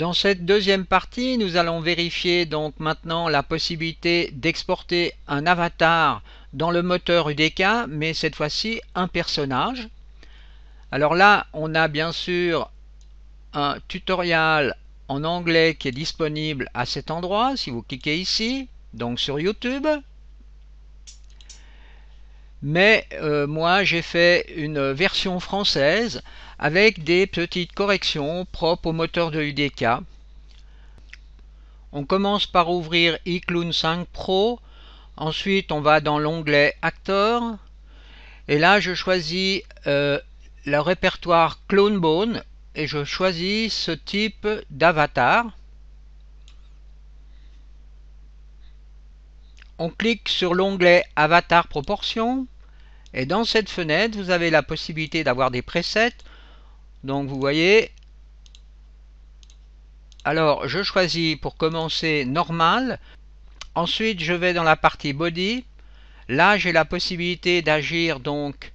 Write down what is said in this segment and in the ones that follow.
Dans cette deuxième partie, nous allons vérifier donc maintenant la possibilité d'exporter un avatar dans le moteur UDK, mais cette fois-ci un personnage. Alors là, on a bien sûr un tutoriel en anglais qui est disponible à cet endroit, si vous cliquez ici, donc sur YouTube mais euh, moi j'ai fait une version française avec des petites corrections propres au moteur de UDK. On commence par ouvrir iClone 5 Pro, ensuite on va dans l'onglet Actor, et là je choisis euh, le répertoire Clonebone, et je choisis ce type d'avatar. On clique sur l'onglet Avatar Proportions, et dans cette fenêtre, vous avez la possibilité d'avoir des presets. Donc vous voyez, alors je choisis pour commencer normal. Ensuite je vais dans la partie body. Là j'ai la possibilité d'agir donc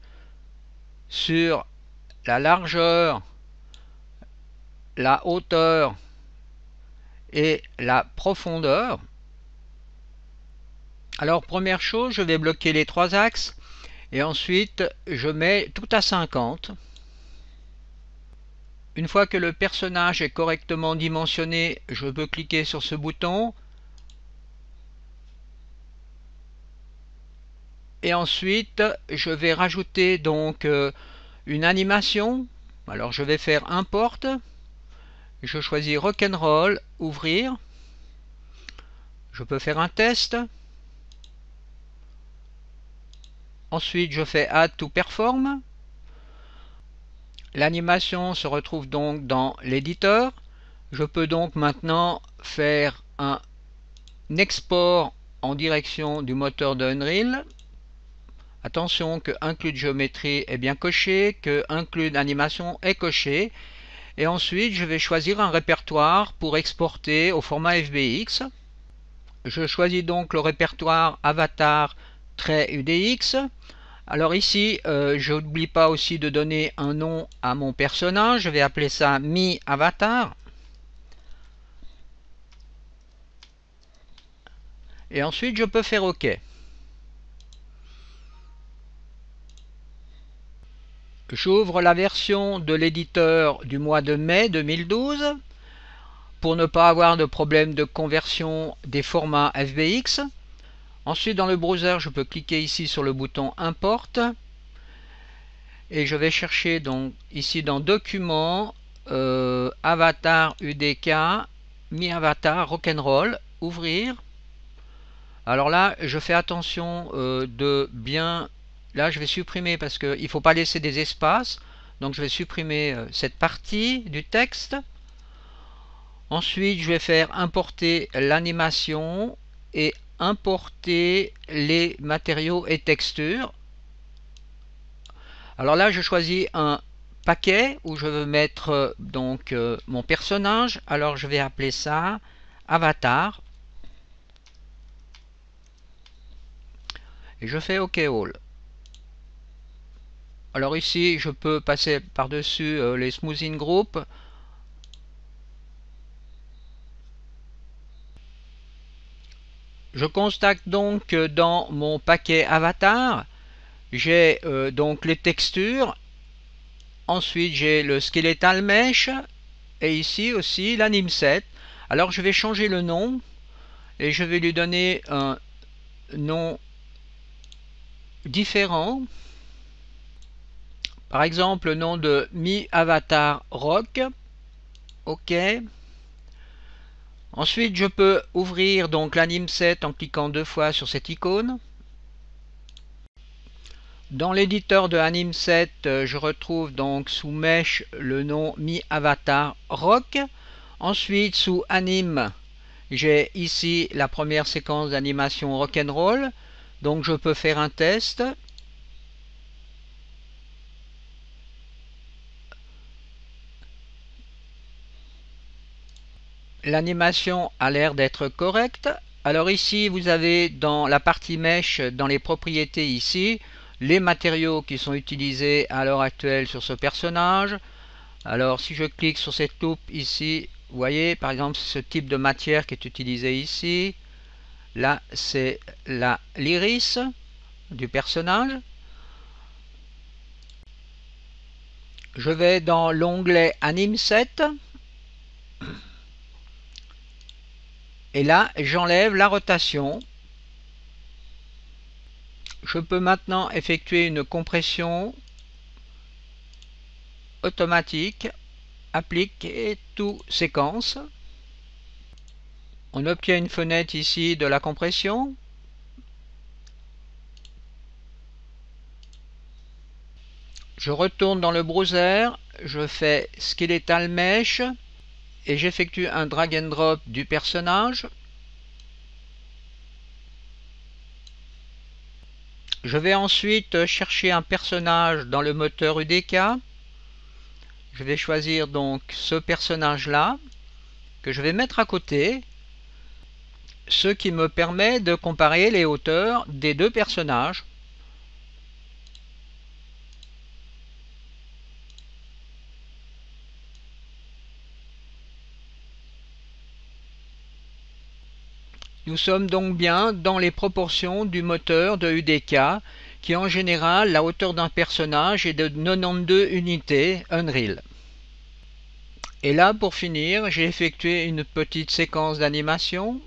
sur la largeur, la hauteur et la profondeur. Alors première chose, je vais bloquer les trois axes. Et ensuite, je mets tout à 50. Une fois que le personnage est correctement dimensionné, je peux cliquer sur ce bouton. Et ensuite, je vais rajouter donc euh, une animation. Alors je vais faire import. Je choisis rock'n'roll, ouvrir. Je peux faire un test. Ensuite, je fais Add to Perform. L'animation se retrouve donc dans l'éditeur. Je peux donc maintenant faire un export en direction du moteur de Unreal. Attention que Include géométrie est bien coché, que Include animation est coché. Et ensuite, je vais choisir un répertoire pour exporter au format FBX. Je choisis donc le répertoire Avatar trait UDX. Alors ici, euh, je n'oublie pas aussi de donner un nom à mon personnage. Je vais appeler ça mi avatar. Et ensuite, je peux faire OK. J'ouvre la version de l'éditeur du mois de mai 2012 pour ne pas avoir de problème de conversion des formats FBX. Ensuite, dans le browser, je peux cliquer ici sur le bouton Import. Et je vais chercher donc ici dans Documents, euh, Avatar UDK, Mi Avatar Rock'n'Roll, Ouvrir. Alors là, je fais attention euh, de bien... Là, je vais supprimer parce qu'il ne faut pas laisser des espaces. Donc, je vais supprimer euh, cette partie du texte. Ensuite, je vais faire importer l'animation et importer les matériaux et textures. Alors là, je choisis un paquet où je veux mettre euh, donc euh, mon personnage. Alors je vais appeler ça avatar. Et je fais OK All. Alors ici, je peux passer par-dessus euh, les Smoothing Group. Je constate donc que dans mon paquet avatar, j'ai euh, donc les textures, ensuite j'ai le skeletal mesh, et ici aussi l'anime set. Alors je vais changer le nom, et je vais lui donner un nom différent. Par exemple, le nom de Mi Avatar Rock. OK. Ensuite, je peux ouvrir donc l'anime set en cliquant deux fois sur cette icône. Dans l'éditeur de anime set, euh, je retrouve donc sous mesh le nom Mi Avatar Rock. Ensuite, sous anime, j'ai ici la première séquence d'animation rock'n'roll. Donc je peux faire un test. l'animation a l'air d'être correcte. Alors ici, vous avez dans la partie mèche, dans les propriétés ici, les matériaux qui sont utilisés à l'heure actuelle sur ce personnage. Alors si je clique sur cette loupe ici, vous voyez par exemple ce type de matière qui est utilisé ici. Là, c'est l'iris du personnage. Je vais dans l'onglet Anime Et là, j'enlève la rotation. Je peux maintenant effectuer une compression automatique, Appliquer tout séquence. On obtient une fenêtre ici de la compression. Je retourne dans le browser, je fais skeletal mesh et j'effectue un drag and drop du personnage. Je vais ensuite chercher un personnage dans le moteur UDK. Je vais choisir donc ce personnage là que je vais mettre à côté ce qui me permet de comparer les hauteurs des deux personnages Nous sommes donc bien dans les proportions du moteur de UDK, qui en général, la hauteur d'un personnage est de 92 unités Unreal. Et là, pour finir, j'ai effectué une petite séquence d'animation